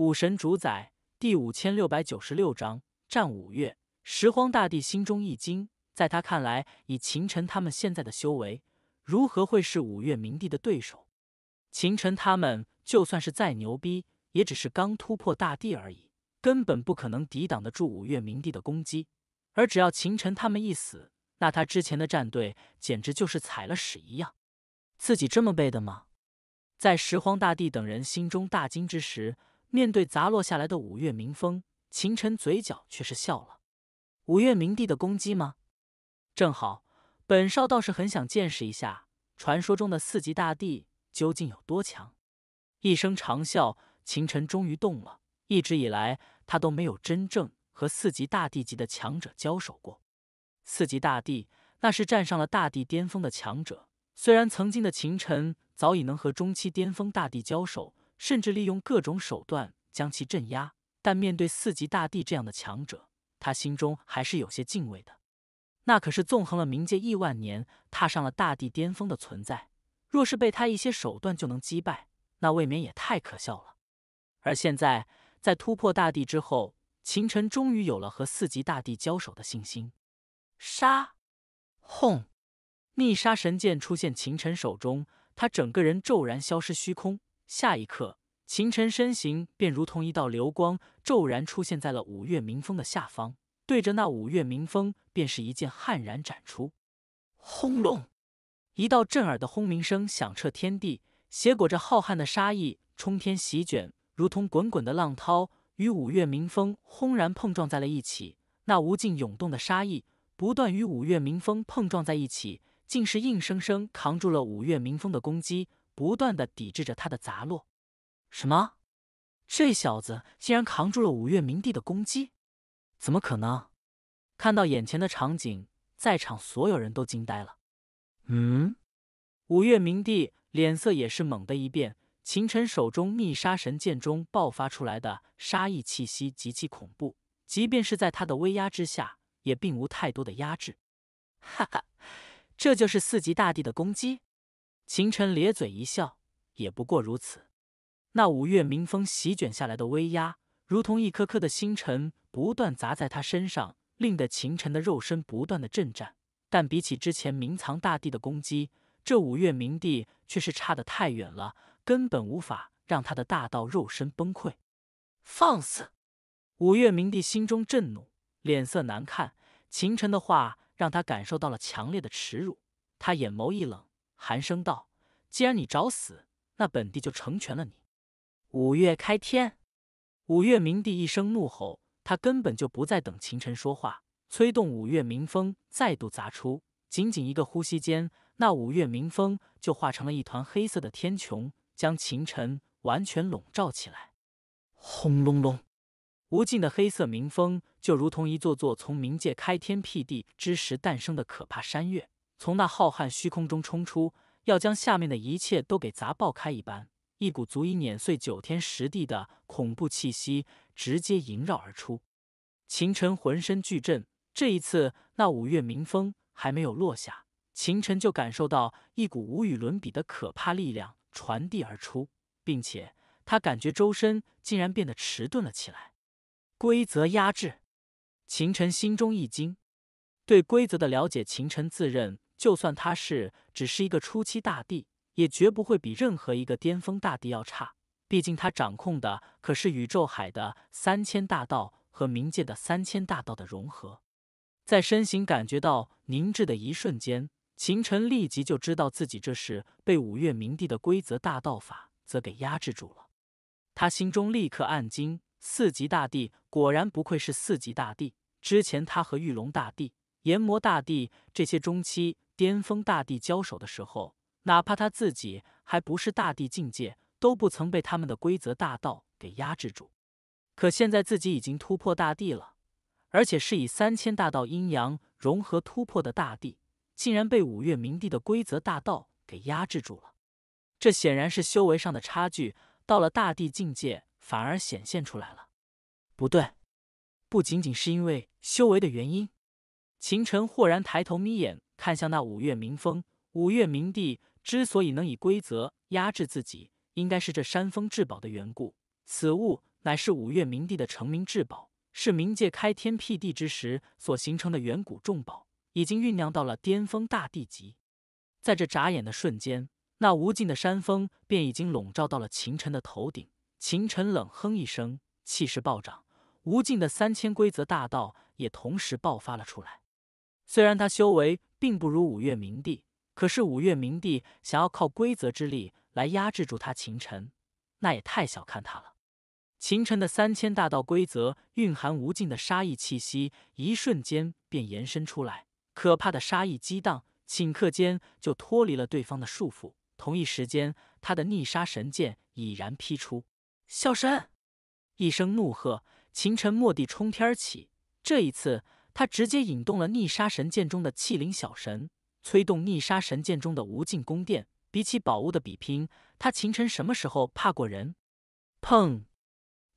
武神主宰第五千六百九十六章战五岳。拾荒大帝心中一惊，在他看来，以秦尘他们现在的修为，如何会是五岳冥帝的对手？秦尘他们就算是再牛逼，也只是刚突破大帝而已，根本不可能抵挡得住五岳冥帝的攻击。而只要秦尘他们一死，那他之前的战队简直就是踩了屎一样。自己这么背的吗？在拾荒大帝等人心中大惊之时。面对砸落下来的五岳冥风，秦晨嘴角却是笑了。五岳冥帝的攻击吗？正好，本少倒是很想见识一下传说中的四级大帝究竟有多强。一声长啸，秦晨终于动了。一直以来，他都没有真正和四级大帝级的强者交手过。四级大帝，那是站上了大帝巅峰的强者。虽然曾经的秦晨早已能和中期巅峰大帝交手。甚至利用各种手段将其镇压，但面对四级大帝这样的强者，他心中还是有些敬畏的。那可是纵横了冥界亿万年，踏上了大地巅峰的存在。若是被他一些手段就能击败，那未免也太可笑了。而现在，在突破大地之后，秦尘终于有了和四级大帝交手的信心。杀！轰！逆杀神剑出现，秦尘手中，他整个人骤然消失虚空。下一刻，秦尘身形便如同一道流光，骤然出现在了五岳明峰的下方，对着那五岳明峰便是一剑悍然斩出。轰隆！一道震耳的轰鸣声响彻天地，携裹着浩瀚的杀意冲天席卷，如同滚滚的浪涛，与五岳明峰轰然碰撞在了一起。那无尽涌动的杀意不断与五岳明峰碰撞在一起，竟是硬生生扛住了五岳明峰的攻击。不断的抵制着他的砸落。什么？这小子竟然扛住了五岳明帝的攻击？怎么可能？看到眼前的场景，在场所有人都惊呆了。嗯，五岳明帝脸色也是猛的一变。秦尘手中逆杀神剑中爆发出来的杀意气息极其恐怖，即便是在他的威压之下，也并无太多的压制。哈哈，这就是四级大帝的攻击？秦尘咧嘴一笑，也不过如此。那五岳冥风席卷下来的威压，如同一颗颗的星辰不断砸在他身上，令得秦尘的肉身不断的震颤。但比起之前冥藏大帝的攻击，这五岳冥帝却是差得太远了，根本无法让他的大道肉身崩溃。放肆！五岳冥帝心中震怒，脸色难看。秦尘的话让他感受到了强烈的耻辱，他眼眸一冷。寒声道：“既然你找死，那本帝就成全了你。”五月开天，五月明帝一声怒吼，他根本就不再等秦尘说话，催动五月明风再度砸出。仅仅一个呼吸间，那五月明风就化成了一团黑色的天穹，将秦尘完全笼罩起来。轰隆隆，无尽的黑色明风就如同一座座从冥界开天辟地之时诞生的可怕山岳。从那浩瀚虚空中冲出，要将下面的一切都给砸爆开一般，一股足以碾碎九天十地的恐怖气息直接萦绕而出。秦尘浑身巨震，这一次那五岳明风还没有落下，秦尘就感受到一股无与伦比的可怕力量传递而出，并且他感觉周身竟然变得迟钝了起来。规则压制，秦尘心中一惊，对规则的了解，秦尘自认。就算他是只是一个初期大帝，也绝不会比任何一个巅峰大帝要差。毕竟他掌控的可是宇宙海的三千大道和冥界的三千大道的融合。在身形感觉到凝滞的一瞬间，秦尘立即就知道自己这是被五岳冥帝的规则大道法则给压制住了。他心中立刻暗惊：四级大帝果然不愧是四级大帝。之前他和玉龙大帝、炎魔大帝这些中期。巅峰大帝交手的时候，哪怕他自己还不是大帝境界，都不曾被他们的规则大道给压制住。可现在自己已经突破大帝了，而且是以三千大道阴阳融合突破的大帝，竟然被五岳冥帝的规则大道给压制住了。这显然是修为上的差距，到了大帝境界反而显现出来了。不对，不仅仅是因为修为的原因。秦尘豁然抬头，眯眼。看向那五岳明峰，五岳明帝之所以能以规则压制自己，应该是这山峰至宝的缘故。此物乃是五岳明帝的成名至宝，是冥界开天辟地之时所形成的远古重宝，已经酝酿到了巅峰大地级。在这眨眼的瞬间，那无尽的山峰便已经笼罩到了秦尘的头顶。秦尘冷哼一声，气势暴涨，无尽的三千规则大道也同时爆发了出来。虽然他修为，并不如五岳冥帝，可是五岳冥帝想要靠规则之力来压制住他秦尘，那也太小看他了。秦尘的三千大道规则蕴含无尽的杀意气息，一瞬间便延伸出来，可怕的杀意激荡，顷刻间就脱离了对方的束缚。同一时间，他的逆杀神剑已然劈出。小神！一声怒喝，秦尘蓦地冲天起，这一次。他直接引动了逆杀神剑中的气灵小神，催动逆杀神剑中的无尽宫殿。比起宝物的比拼，他秦尘什么时候怕过人？砰！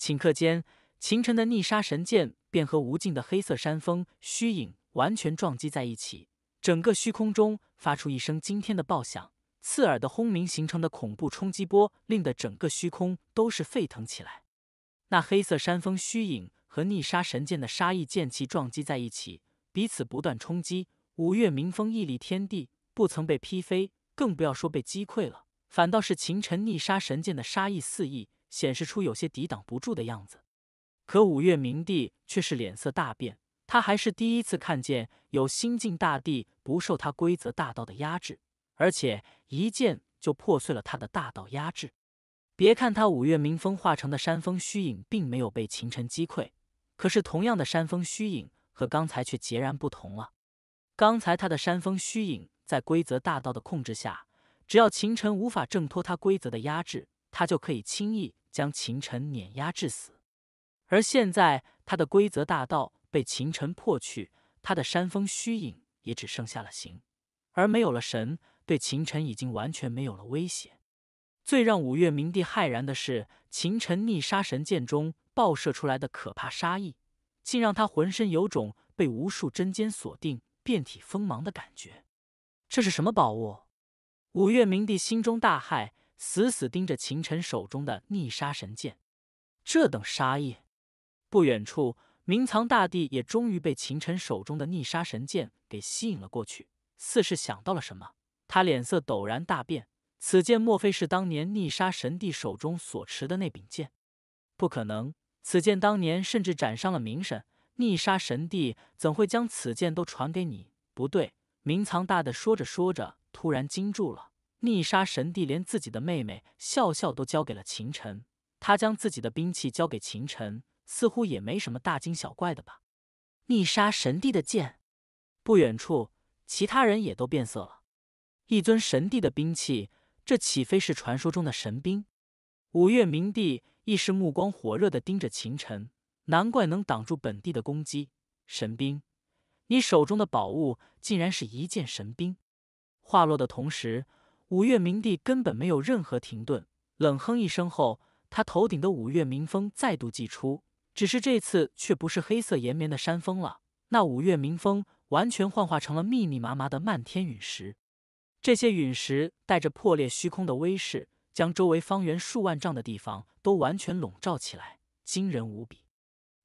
顷刻间，秦尘的逆杀神剑便和无尽的黑色山峰虚影完全撞击在一起，整个虚空中发出一声惊天的爆响，刺耳的轰鸣形成的恐怖冲击波，令得整个虚空都是沸腾起来。那黑色山峰虚影。和逆杀神剑的杀意剑气撞击在一起，彼此不断冲击。五岳明风屹立天地，不曾被劈飞，更不要说被击溃了。反倒是秦尘逆杀神剑的杀意肆意，显示出有些抵挡不住的样子。可五岳明帝却是脸色大变，他还是第一次看见有新晋大帝不受他规则大道的压制，而且一剑就破碎了他的大道压制。别看他五岳明风化成的山峰虚影，并没有被秦尘击溃。可是，同样的山峰虚影和刚才却截然不同了。刚才他的山峰虚影在规则大道的控制下，只要秦尘无法挣脱他规则的压制，他就可以轻易将秦尘碾压致死。而现在，他的规则大道被秦尘破去，他的山峰虚影也只剩下了形，而没有了神，对秦尘已经完全没有了威胁。最让五岳明帝骇然的是，秦尘逆杀神剑中。爆射出来的可怕杀意，竟让他浑身有种被无数针尖锁定、遍体锋芒的感觉。这是什么宝物？五岳明帝心中大骇，死死盯着秦尘手中的逆杀神剑。这等杀意！不远处，明藏大帝也终于被秦尘手中的逆杀神剑给吸引了过去，似是想到了什么，他脸色陡然大变。此剑莫非是当年逆杀神帝手中所持的那柄剑？不可能！此剑当年甚至斩伤了明神逆杀神帝，怎会将此剑都传给你？不对，明藏大的说着说着，突然惊住了。逆杀神帝连自己的妹妹笑笑都交给了秦尘，他将自己的兵器交给秦尘，似乎也没什么大惊小怪的吧？逆杀神帝的剑，不远处，其他人也都变色了。一尊神帝的兵器，这岂非是传说中的神兵？五岳明帝。亦是目光火热的盯着秦尘，难怪能挡住本帝的攻击。神兵，你手中的宝物竟然是一件神兵！话落的同时，五岳明帝根本没有任何停顿，冷哼一声后，他头顶的五岳明峰再度祭出，只是这次却不是黑色延绵的山峰了，那五岳明峰完全幻化成了密密麻麻的漫天陨石，这些陨石带着破裂虚空的威势。将周围方圆数万丈的地方都完全笼罩起来，惊人无比。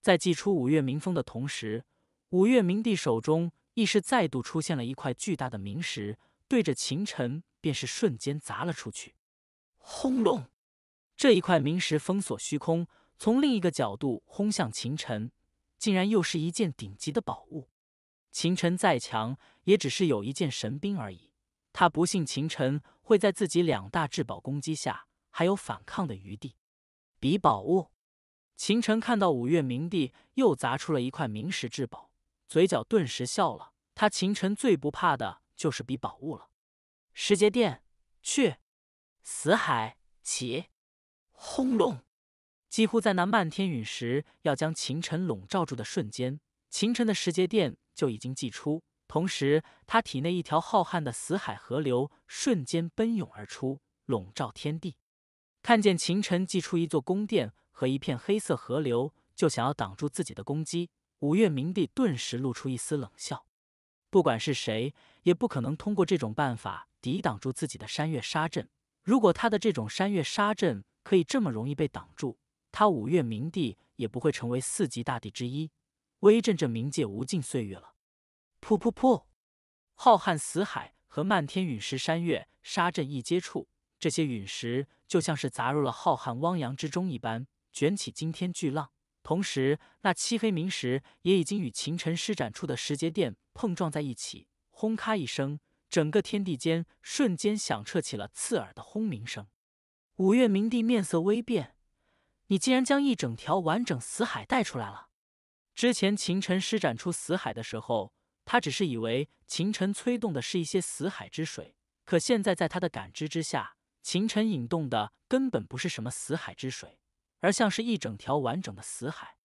在祭出五岳明风的同时，五岳明帝手中亦是再度出现了一块巨大的明石，对着秦尘便是瞬间砸了出去。轰隆！这一块明石封锁虚空，从另一个角度轰向秦尘，竟然又是一件顶级的宝物。秦尘再强，也只是有一件神兵而已。他不信秦尘会在自己两大至宝攻击下还有反抗的余地。比宝物？秦尘看到五岳明帝又砸出了一块明石至宝，嘴角顿时笑了。他秦尘最不怕的就是比宝物了。石阶殿，去！死海，起！轰隆！几乎在那漫天陨石要将秦尘笼罩住的瞬间，秦尘的石阶殿就已经祭出。同时，他体内一条浩瀚的死海河流瞬间奔涌而出，笼罩天地。看见秦尘祭出一座宫殿和一片黑色河流，就想要挡住自己的攻击。五岳冥帝顿时露出一丝冷笑。不管是谁，也不可能通过这种办法抵挡住自己的山岳沙阵。如果他的这种山岳沙阵可以这么容易被挡住，他五岳冥帝也不会成为四级大帝之一，威震这冥界无尽岁月了。噗噗噗！浩瀚死海和漫天陨石山岳沙阵一接触，这些陨石就像是砸入了浩瀚汪洋之中一般，卷起惊天巨浪。同时，那漆黑冥石也已经与秦尘施展出的石阶殿碰撞在一起，轰咔一声，整个天地间瞬间响彻起了刺耳的轰鸣声。五岳冥帝面色微变：“你竟然将一整条完整死海带出来了！之前秦尘施展出死海的时候……”他只是以为秦尘催动的是一些死海之水，可现在在他的感知之下，秦尘引动的根本不是什么死海之水，而像是一整条完整的死海。